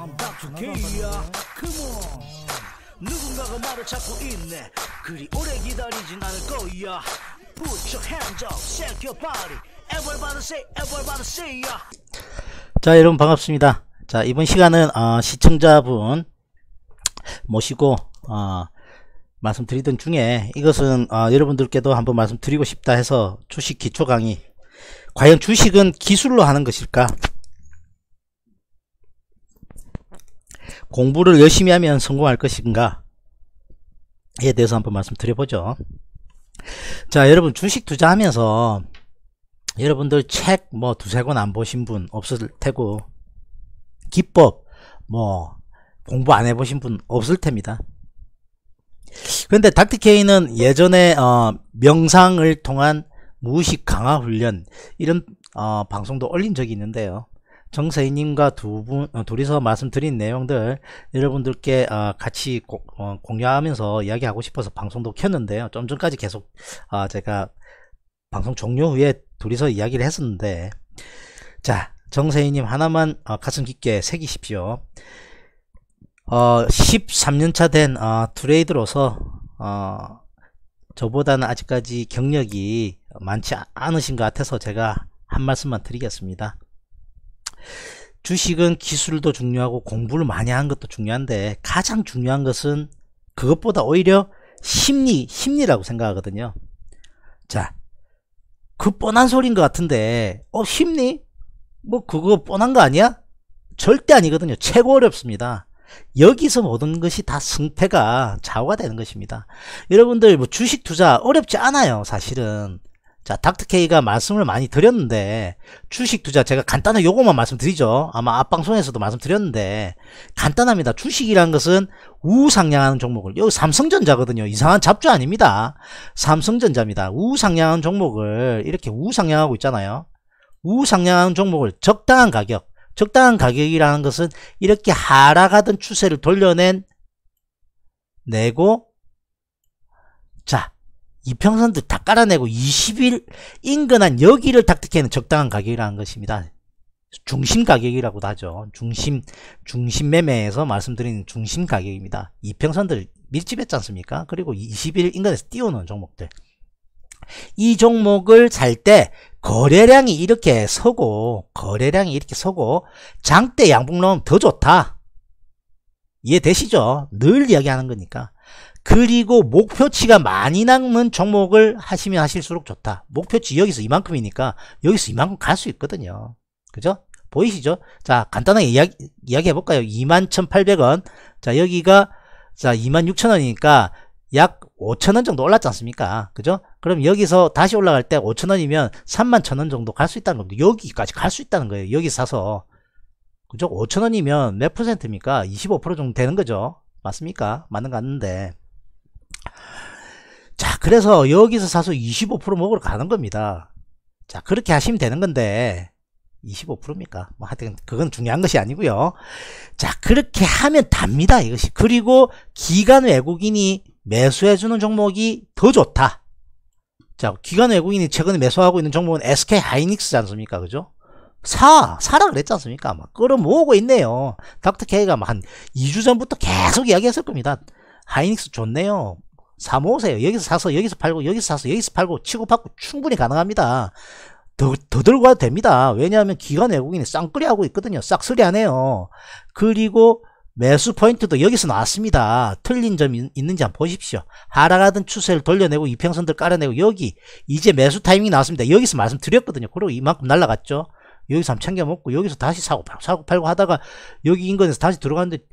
I'm back to K야 Come on 누군가가 말을 찾고 있네 그리 오래 기다리진 않을 거야 Put your hands up, shake your body Everybody say, everybody say ya 자 여러분 반갑습니다 자 이번 시간은 어, 시청자분 모시고 어, 말씀드리던 중에 이것은 어, 여러분들께도 한번 말씀드리고 싶다 해서 주식 기초 강의 과연 주식은 기술로 하는 것일까 공부를 열심히 하면 성공할 것인가에 대해서 한번 말씀드려보죠. 자, 여러분 주식 투자하면서 여러분들 책 뭐 두세 권 안 보신 분 없을 테고 기법 뭐 공부 안 해보신 분 없을 테입니다. 그런데 닥터케이는 예전에 어, 명상을 통한 무의식 강화 훈련 이런 어, 방송도 올린 적이 있는데요. 정세희님과두 분, 어, 둘이서 말씀드린 내용들 여러분들께 어, 같이 고, 어, 공유하면서 이야기하고 싶어서 방송도 켰는데요. 좀 전까지 계속 아, 제가 방송 종료 후에 둘이서 이야기를 했었는데 자 정세희님 하나만 어, 가슴 깊게 새기십시오. 13년차 어, 된 어, 트레이드로서 저보다는 아직까지 경력이 많지 않으신 것 같아서 제가 한 말씀만 드리겠습니다. 주식은 기술도 중요하고 공부를 많이 한 것도 중요한데 가장 중요한 것은 그것보다 오히려 심리, 심리라고 생각하거든요. 자, 그 뻔한 소리인것 같은데, 어, 심리? 뭐 그거 뻔한 거 아니야? 절대 아니거든요. 최고 어렵습니다. 여기서 모든 것이 다 승패가 좌우가 되는 것입니다. 여러분들 뭐 주식 투자 어렵지 않아요. 사실은 자, 닥터케이가 말씀을 많이 드렸는데, 주식 투자 제가 간단한 요것만 말씀드리죠. 아마 앞방송에서도 말씀드렸는데, 간단합니다. 주식이라는 것은 우상향하는 종목을, 여기 삼성전자거든요. 이상한 잡주 아닙니다. 삼성전자입니다. 우상향하는 종목을 이렇게 우상향하고 있잖아요. 우상향하는 종목을 적당한 가격, 적당한 가격이라는 것은 이렇게 하락하던 추세를 돌려낸, 내고, 자, 이평선도 다 깔아내고 20일 인근한 여기를 닥득해는 적당한 가격이라는 것입니다. 중심 가격이라고도 하죠. 중심 중심 매매에서 말씀드리는 중심 가격입니다. 이평선들 밀집했지 않습니까? 그리고 20일 인근에서 띄우는 종목들. 이 종목을 살 때 거래량이 이렇게 서고 거래량이 이렇게 서고 장대 양봉 나오면 더 좋다. 이해되시죠? 늘 이야기하는 거니까. 그리고 목표치가 많이 남은 종목을 하시면 하실수록 좋다. 목표치 여기서 이만큼이니까 여기서 이만큼 갈 수 있거든요. 그죠? 보이시죠? 자, 간단하게 이야기, 이야기 해볼까요? 21,800원. 자, 여기가 자 26,000원이니까 약5 0 0 0원 정도 올랐지 않습니까? 그죠? 그럼 여기서 다시 올라갈 때5 0 0 0원이면3 1 0 0 0원 정도 갈 수 있다는 겁니다. 여기까지 갈 수 있다는 거예요. 여기 사서. 그죠? 5 0 0 0원이면몇 퍼센트입니까? 25% 정도 되는 거죠? 맞습니까? 맞는 것같은데 자, 그래서 여기서 사서 25% 먹으러 가는 겁니다. 자, 그렇게 하시면 되는 건데 25%입니까? 뭐 하여튼 그건 중요한 것이 아니고요. 자, 그렇게 하면 답니다. 이것이. 그리고 기간 외국인이 매수해주는 종목이 더 좋다. 자, 기간 외국인이 최근에 매수하고 있는 종목은 SK 하이닉스지 않습니까? 그죠? 사! 사라 그랬지 않습니까? 막 끌어모으고 있네요. 닥터 K가 한 2주 전부터 계속 이야기했을 겁니다. 하이닉스 좋네요. 사 모으세요. 여기서 사서 여기서 팔고 여기서 사서 여기서 팔고 치고받고 충분히 가능합니다. 더, 더 들고 와도 됩니다. 왜냐하면 기관 외국인이 쌍끌이 하고 있거든요. 싹쓸이 하네요. 그리고 매수 포인트도 여기서 나왔습니다. 틀린 점이 있는지 한번 보십시오. 하락하던 추세를 돌려내고 이평선들 깔아내고 여기 이제 매수 타이밍이 나왔습니다. 여기서 말씀드렸거든요. 그리고 이만큼 날라갔죠. 여기서 한번 챙겨 먹고 여기서 다시 사고 팔고 사고 팔고 하다가 여기 인근에서 다시 들어가는데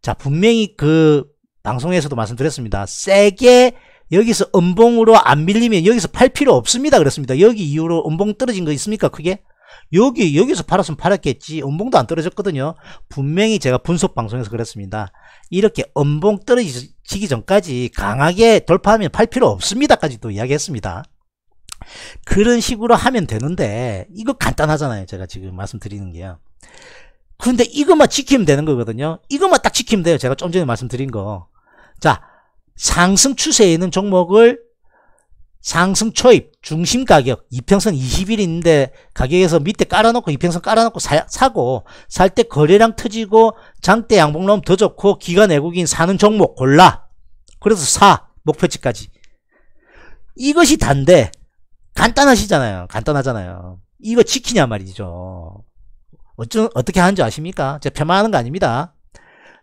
자 분명히 그 방송에서도 말씀드렸습니다. 세게 여기서 음봉으로 안 밀리면 여기서 팔 필요 없습니다. 그렇습니다. 여기 이후로 음봉 떨어진 거 있습니까? 크게? 여기 여기서 팔았으면 팔았겠지 음봉도 안 떨어졌거든요 분명히 제가 분석 방송에서 그랬습니다 이렇게 음봉 떨어지기 전까지 강하게 돌파하면 팔 필요 없습니다까지 도 이야기했습니다 그런 식으로 하면 되는데 이거 간단하잖아요 제가 지금 말씀드리는 게요 근데 이것만 지키면 되는 거거든요 이것만 딱 지키면 돼요 제가 좀 전에 말씀드린 거 자, 상승 추세에 있는 종목을 상승 초입 중심 가격 이평선 20일 인데 가격에서 밑에 깔아놓고 이평선 깔아놓고 사, 고살 때 거래량 터지고 장대 양봉 나오면 더 좋고 기간 외국인 사는 종목 골라 그래서 사 목표치까지 이것이 단데 간단하시잖아요 간단하잖아요 이거 지키냐 말이죠 어쩌, 어떻게 하는지 아십니까? 제가 폄하하는 거 아닙니다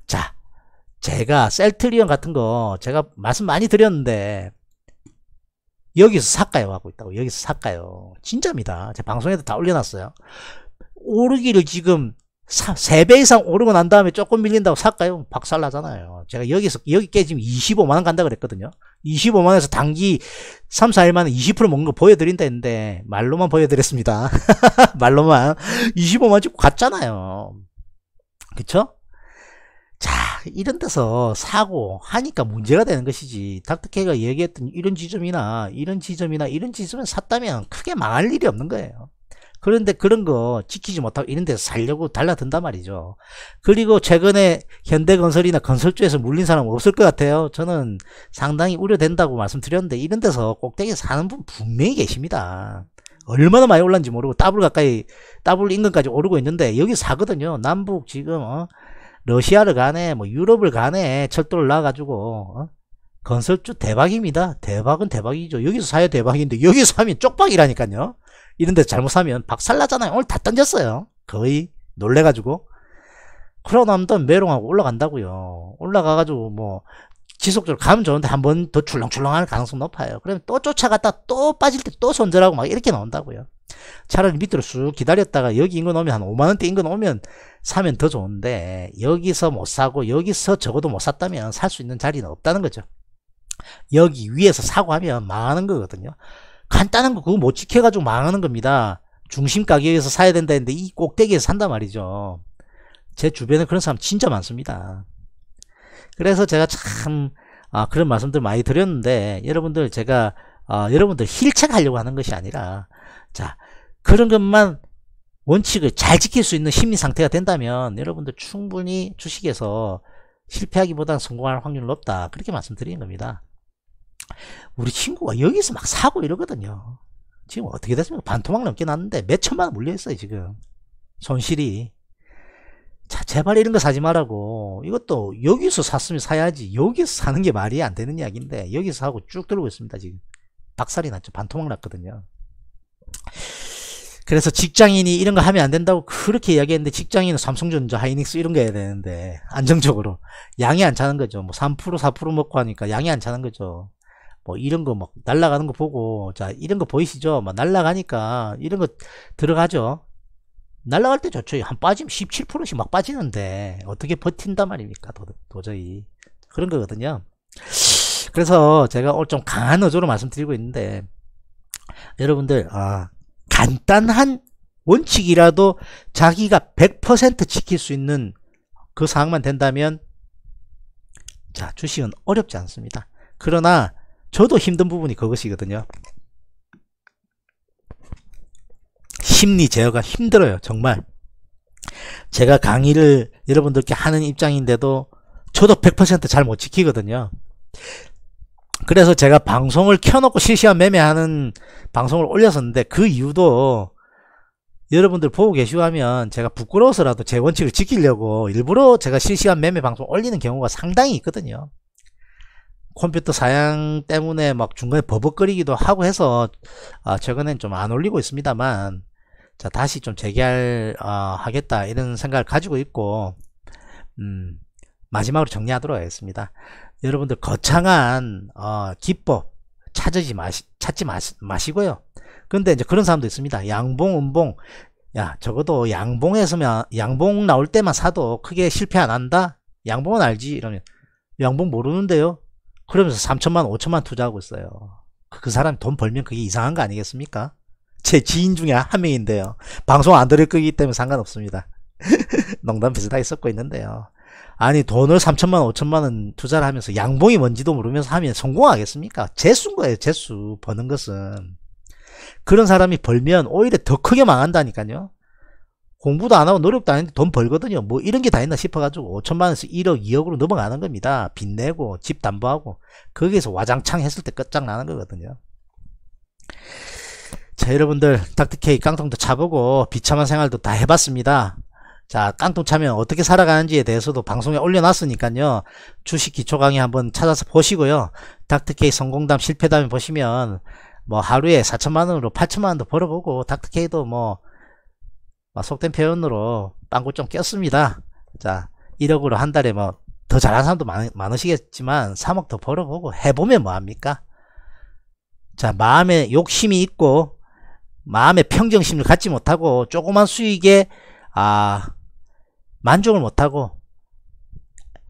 자 제가 셀트리온 같은 거 제가 말씀 많이 드렸는데 여기서 사가요 하고 있다고 여기서 사가요 진짜입니다 제 방송에도 다 올려놨어요 오르기를 지금 3배 이상 오르고 난 다음에 조금 밀린다고 사가요 박살나잖아요 제가 여기서 여기 깨지면 25만원 간다 그랬거든요 25만원에서 단기 3, 4일만에 20% 먹는 거 보여드린다 했는데 말로만 보여드렸습니다 말로만 25만원 찍고 갔잖아요 그쵸? 자 이런 데서 사고 하니까 문제가 되는 것이지 닥터케가 얘기했던 이런 지점이나 이런 지점이나 이런 지점을 샀다면 크게 망할 일이 없는 거예요 그런데 그런 거 지키지 못하고 이런 데서 살려고 달라든단 말이죠 그리고 최근에 현대건설이나 건설주에서 물린 사람 없을 것 같아요 저는 상당히 우려된다고 말씀드렸는데 이런 데서 꼭대기 사는 분 분명히 계십니다 얼마나 많이 올랐는지 모르고 더블 가까이 더블 인근까지 오르고 있는데 여기 사거든요 남북 지금 어? 러시아를 가네 뭐 유럽을 가네 철도를 놔가지고 어? 건설주 대박입니다 대박은 대박이죠 여기서 사야 대박인데 여기서 하면 쪽박이라니까요 이런데 잘못 사면 박살나잖아요 오늘 다 던졌어요 거의 놀래가지고 그러고 나면 또 메롱하고 올라간다고요 올라가가지고 뭐 지속적으로 가면 좋은데 한 번 더 출렁출렁할 가능성 높아요 그러면 또 쫓아갔다 또 빠질 때 또 손절하고 막 이렇게 나온다고요 차라리 밑으로 쑥 기다렸다가 여기 인근 오면 한 5만원대 인근 오면 사면 더 좋은데 여기서 못 사고 여기서 적어도 못 샀다면 살 수 있는 자리는 없다는 거죠. 여기 위에서 사고 하면 망하는 거거든요. 간단한 거 그거 못 지켜가지고 망하는 겁니다. 중심 가격에서 사야 된다 했는데 이 꼭대기에서 산단 말이죠. 제 주변에 그런 사람 진짜 많습니다. 그래서 제가 참 아, 그런 말씀들 많이 드렸는데 여러분들 제가 아, 여러분들 힐책 하려고 하는 것이 아니라 자 그런 것만 원칙을 잘 지킬 수 있는 심리 상태가 된다면 여러분들 충분히 주식에서 실패하기보단 성공할 확률은 높다 그렇게 말씀드리는 겁니다 우리 친구가 여기서 막 사고 이러거든요 지금 어떻게 됐습니까 반토막 넘게 났는데 몇 천만원 물려있어요 지금 손실이 자 제발 이런 거 사지 말라고 이것도 여기서 샀으면 사야지 여기서 사는 게 말이 안 되는 이야기인데 여기서 사고 쭉 들고 있습니다 지금 박살이 났죠 반토막 났거든요 그래서 직장인이 이런 거 하면 안 된다고 그렇게 이야기했는데 직장인은 삼성전자, 하이닉스 이런 거 해야 되는데 안정적으로 양이 안 차는 거죠. 뭐3% 4% 먹고 하니까 양이 안 차는 거죠. 뭐 이런 거 막 날라가는 거 보고 자 이런 거 보이시죠? 막 날라가니까 이런 거 들어가죠. 날라갈 때 좋죠. 한 빠지면 17%씩 막 빠지는데 어떻게 버틴단 말입니까? 도, 저히 그런 거거든요. 그래서 제가 오늘 어, 좀 강한 어조로 말씀드리고 있는데 여러분들 아 간단한 원칙이라도 자기가 100% 지킬 수 있는 그사항만 된다면 자 주식은 어렵지 않습니다. 그러나 저도 힘든 부분이 그것이거든요. 심리 제어가 힘들어요. 정말 제가 강의를 여러분들께 하는 입장인데도 저도 100%잘 못 지키거든요. 그래서 제가 방송을 켜놓고 실시간 매매하는 방송을 올렸었는데 그 이유도 여러분들 보고 계시고 하면 제가 부끄러워서라도 제 원칙을 지키려고 일부러 제가 실시간 매매 방송 올리는 경우가 상당히 있거든요. 컴퓨터 사양 때문에 막 중간에 버벅거리기도 하고 해서 아, 최근엔 좀 안 올리고 있습니다만 자 다시 좀 재개할 아, 하겠다 이런 생각을 가지고 있고 음, 마지막으로 정리하도록 하겠습니다. 여러분들 거창한 어, 기법 찾지 마시 찾지 마시, 마시고요. 근데 이제 그런 사람도 있습니다. 양봉, 음봉. 야, 적어도 양봉에서면 양봉 나올 때만 사도 크게 실패 안 한다. 양봉은 알지 이러면 양봉 모르는데요. 그러면서 3천만, 5천만 투자하고 있어요. 그, 그 사람 돈 벌면 그게 이상한 거 아니겠습니까? 제 지인 중에 한 명인데요. 방송 안 들을 거기 때문에 상관없습니다. 농담 비슷하게 섞고 있는데요. 아니 돈을 3천만 5천만 원 투자를 하면서 양봉이 뭔지도 모르면서 하면 성공하겠습니까? 재수인 거예요. 재수 버는 것은. 그런 사람이 벌면 오히려 더 크게 망한다니까요. 공부도 안 하고 노력도 안 했는데 돈 벌거든요. 뭐 이런 게 다 있나 싶어가지고 5천만 원에서 1억, 2억으로 넘어가는 겁니다. 빚내고 집 담보하고 거기에서 와장창 했을 때 끝장나는 거거든요. 자 여러분들 닥터케이 깡통도 차보고 비참한 생활도 다 해봤습니다. 자 깡통 차면 어떻게 살아가는지에 대해서도 방송에 올려놨으니까요 주식 기초 강의 한번 찾아서 보시고요 닥터케이 성공담 실패담 보시면 뭐 하루에 4천만원으로 8천만원도 벌어보고 닥터케이도 뭐 속된 표현으로 빵꾸 좀 꼈습니다 자 1억으로 한 달에 뭐 더 잘하는 사람도 많, 으시겠지만 3억 더 벌어보고 해보면 뭐합니까 자 마음에 욕심이 있고 마음의 평정심을 갖지 못하고 조그만 수익에 아 만족을 못하고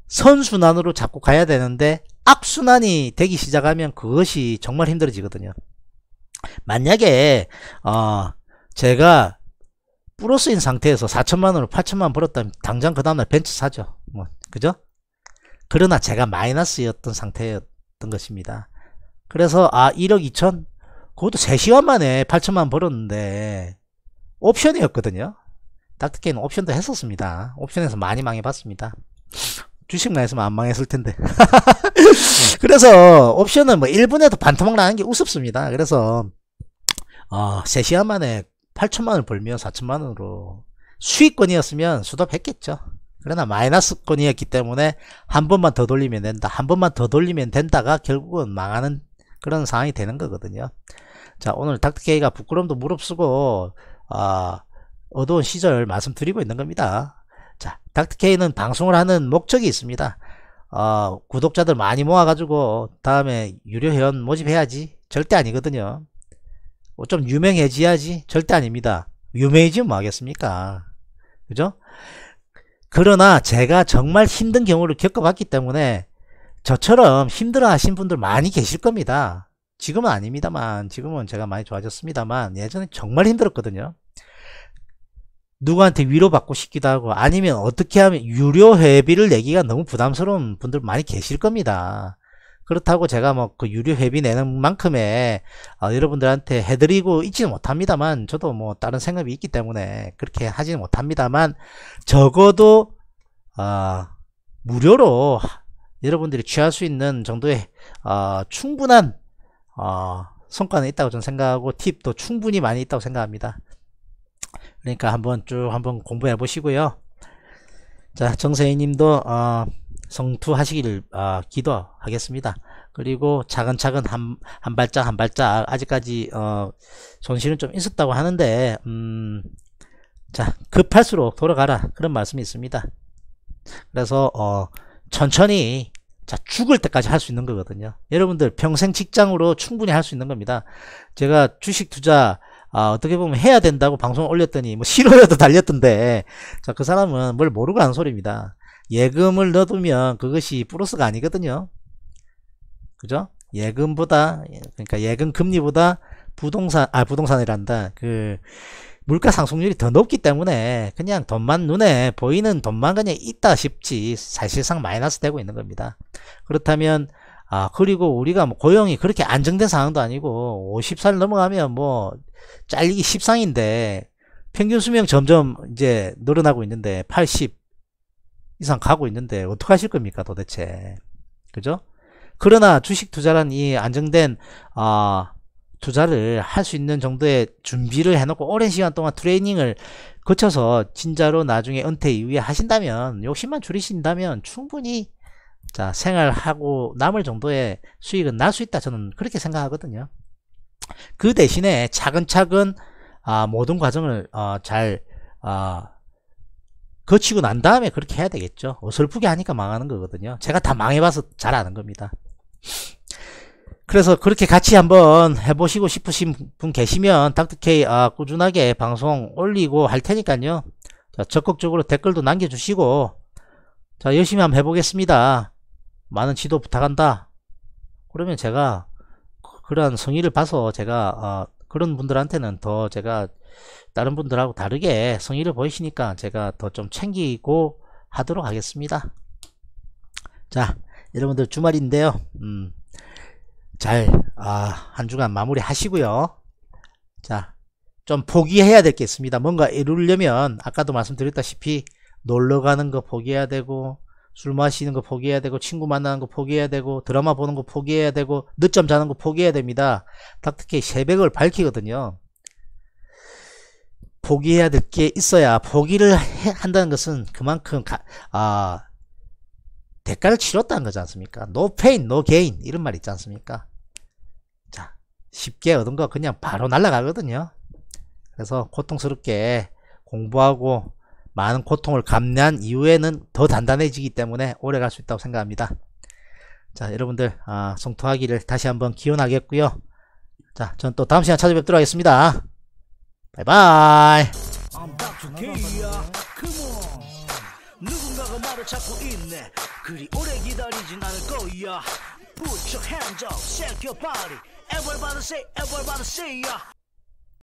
선순환으로 자꾸 가야 되는데 악순환이 되기 시작하면 그것이 정말 힘들어지거든요. 만약에 어 제가 플러스인 상태에서 4천만원으로 8천만원 벌었다면 당장 그 다음날 벤츠 사죠. 뭐 그죠? 그러나 제가 마이너스였던 상태였던 것입니다. 그래서 아 1억 2천? 그것도 3시간 만에 8천만 원 벌었는데 옵션이었거든요. 닥터케이는 옵션도 했었습니다. 옵션에서 많이 망해봤습니다. 주식만 했으면 안 망했을 텐데. 그래서 옵션은 뭐 1분에도 반토막 나는 게 우습습니다. 그래서 어, 3시간 만에 8천만 원을 벌면 4천만 원으로 수익권이었으면 수도했겠죠 그러나 마이너스권이었기 때문에 한 번만 더 돌리면 된다. 한 번만 더 돌리면 된다가 결국은 망하는 그런 상황이 되는 거거든요. 자 오늘 닥터케이가 부끄럼도 무릅쓰고 어, 어두운 시절 말씀드리고 있는 겁니다. 자, 닥터케이는 방송을 하는 목적이 있습니다. 어, 구독자들 많이 모아가지고 다음에 유료 회원 모집해야지 절대 아니거든요. 뭐 좀 유명해지야지 절대 아닙니다. 유명해지면 뭐 하겠습니까? 그죠? 그러나 제가 정말 힘든 경우를 겪어봤기 때문에 저처럼 힘들어 하신 분들 많이 계실 겁니다. 지금은 아닙니다만 지금은 제가 많이 좋아졌습니다만 예전에 정말 힘들었거든요. 누구한테 위로받고 싶기도 하고 아니면 어떻게 하면 유료 회비를 내기가 너무 부담스러운 분들 많이 계실 겁니다. 그렇다고 제가 뭐 그 유료 회비 내는 만큼의 어, 여러분들한테 해드리고 있지는 못합니다만 저도 뭐 다른 생각이 있기 때문에 그렇게 하지는 못합니다만 적어도 어, 무료로 여러분들이 취할 수 있는 정도의 어, 충분한 어, 성과는 있다고 저는 생각하고 팁도 충분히 많이 있다고 생각합니다. 그러니까 한번 쭉 한번 공부해 보시고요. 자, 정세희 님도 어, 성투하시길 어, 기도하겠습니다. 그리고 차근차근 한, 한 발짝 한 발짝 아직까지 어, 손실은 좀 있었다고 하는데 음, 자 급할수록 돌아가라 그런 말씀이 있습니다. 그래서 어, 천천히 자 죽을 때까지 할 수 있는 거거든요. 여러분들 평생 직장으로 충분히 할 수 있는 겁니다. 제가 주식 투자 아, 어떻게 보면 해야 된다고 방송 을 올렸더니 뭐 싫어요도 달렸던데 자그 사람은 뭘 모르고 한 소리입니다. 예금을 넣어두면 그것이 플러스가 아니거든요. 그죠? 예금보다 그러니까 예금 금리보다 부동산 아 부동산이란다 그 물가 상승률이 더 높기 때문에 그냥 돈만 눈에 보이는 돈만 그냥 있다 싶지 사실상 마이너스 되고 있는 겁니다. 그렇다면 아, 그리고 우리가 뭐 고용이 그렇게 안정된 상황도 아니고, 50살 넘어가면 뭐, 잘리기 십상인데 평균 수명 점점 이제 늘어나고 있는데, 80 이상 가고 있는데, 어떡하실 겁니까, 도대체. 그죠? 그러나 주식 투자란 이 안정된, 아, 투자를 할 수 있는 정도의 준비를 해놓고 오랜 시간 동안 트레이닝을 거쳐서 진짜로 나중에 은퇴 이후에 하신다면 욕심만 줄이신다면 충분히 자, 생활하고 남을 정도의 수익은 날 수 있다. 저는 그렇게 생각하거든요. 그 대신에 차근차근 아, 모든 과정을 어, 잘 어, 거치고 난 다음에 그렇게 해야 되겠죠. 어설프게 뭐 하니까 망하는 거거든요. 제가 다 망해봐서 잘 아는 겁니다. 그래서 그렇게 같이 한번 해보시고 싶으신 분 계시면 닥터케이 아, 꾸준하게 방송 올리고 할 테니까요. 자, 적극적으로 댓글도 남겨주시고 자 열심히 한번 해보겠습니다. 많은 지도 부탁한다. 그러면 제가 그런 성의를 봐서 제가 어, 그런 분들한테는 더 제가 다른 분들하고 다르게 성의를 보이시니까 제가 더 좀 챙기고 하도록 하겠습니다. 자, 여러분들 주말인데요. 음, 잘, 아, 한 주간 마무리 하시고요. 자, 좀 포기해야 되겠습니다. 뭔가 이루려면, 아까도 말씀드렸다시피, 놀러 가는 거 포기해야 되고, 술 마시는 거 포기해야 되고 친구 만나는 거 포기해야 되고 드라마 보는 거 포기해야 되고 늦잠 자는 거 포기해야 됩니다. 닥터케 새벽을 밝히거든요. 포기해야 될 게 있어야 포기를 한다는 것은 그만큼 가, 아 대가를 치렀다는 거지 않습니까? 노 페인 노 i 인 이런 말 있지 않습니까? 자 쉽게 얻은 거 그냥 바로 날라가거든요. 그래서 고통스럽게 공부하고 많은 고통을 감내한 이후에는 더 단단해지기 때문에 오래 갈 수 있다고 생각합니다. 자 여러분들 아, 성통하기를 다시 한번 기원하겠고요. 자 저는 또 다음 시간 찾아뵙도록 하겠습니다. 바이바이 누군가가 말을 찾고 있네 오래 기다리진 않을 거야 Put your hands up, shake your body Everybody say, everybody say yeah.